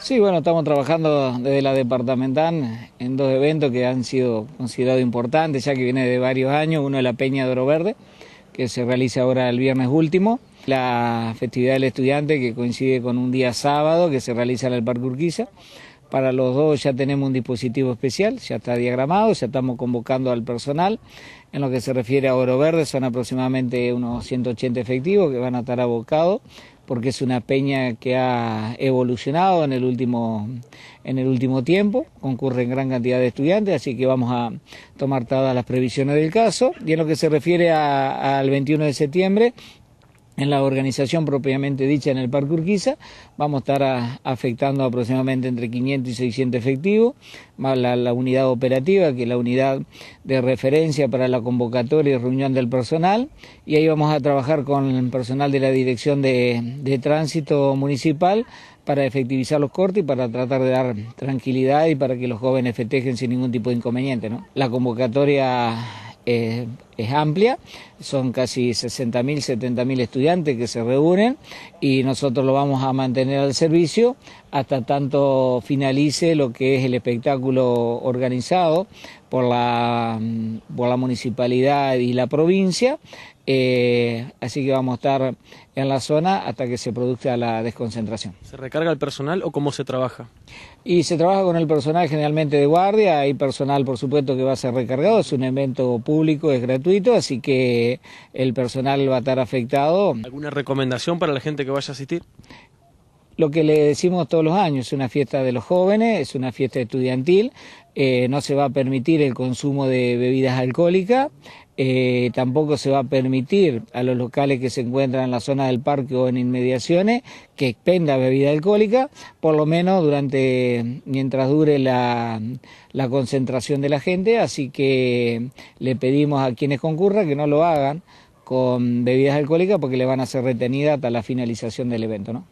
Sí, bueno, estamos trabajando desde la departamental en dos eventos que han sido considerados importantes, ya que viene de varios años. Uno es la Peña de Oro Verde, que se realiza ahora el viernes último. La festividad del estudiante, que coincide con un día sábado, que se realiza en el Parque Urquiza. Para los dos ya tenemos un dispositivo especial, ya está diagramado, ya estamos convocando al personal. En lo que se refiere a Oro Verde, son aproximadamente unos 180 efectivos que van a estar abocados porque es una peña que ha evolucionado en el último, en el último tiempo, concurren gran cantidad de estudiantes, así que vamos a tomar todas las previsiones del caso. Y en lo que se refiere al 21 de septiembre, en la organización propiamente dicha en el Parque Urquiza, vamos a estar afectando aproximadamente entre 500 y 600 efectivos, más la, unidad operativa, que es la unidad de referencia para la convocatoria y reunión del personal, y ahí vamos a trabajar con el personal de la Dirección de, Tránsito Municipal para efectivizar los cortes y para tratar de dar tranquilidad y para que los jóvenes festejen sin ningún tipo de inconveniente. La convocatoria eh, es amplia, son casi 60.000, 70.000 estudiantes que se reúnen y nosotros lo vamos a mantener al servicio hasta tanto finalice lo que es el espectáculo organizado por la, mm, por la municipalidad y la provincia. Eh, así que vamos a estar en la zona hasta que se produzca la desconcentración. ¿Se recarga el personal o cómo se trabaja? Y se trabaja con el personal generalmente de guardia, hay personal por supuesto que va a ser recargado, es un evento público, es gratuito, así que el personal va a estar afectado. ¿Alguna recomendación para la gente que vaya a asistir? Lo que le decimos todos los años, es una fiesta de los jóvenes, es una fiesta estudiantil, eh, no se va a permitir el consumo de bebidas alcohólicas. Eh, tampoco se va a permitir a los locales que se encuentran en la zona del parque o en inmediaciones que expenda bebida alcohólica, por lo menos durante mientras dure la, la concentración de la gente, así que le pedimos a quienes concurran que no lo hagan con bebidas alcohólicas porque le van a ser retenidas hasta la finalización del evento,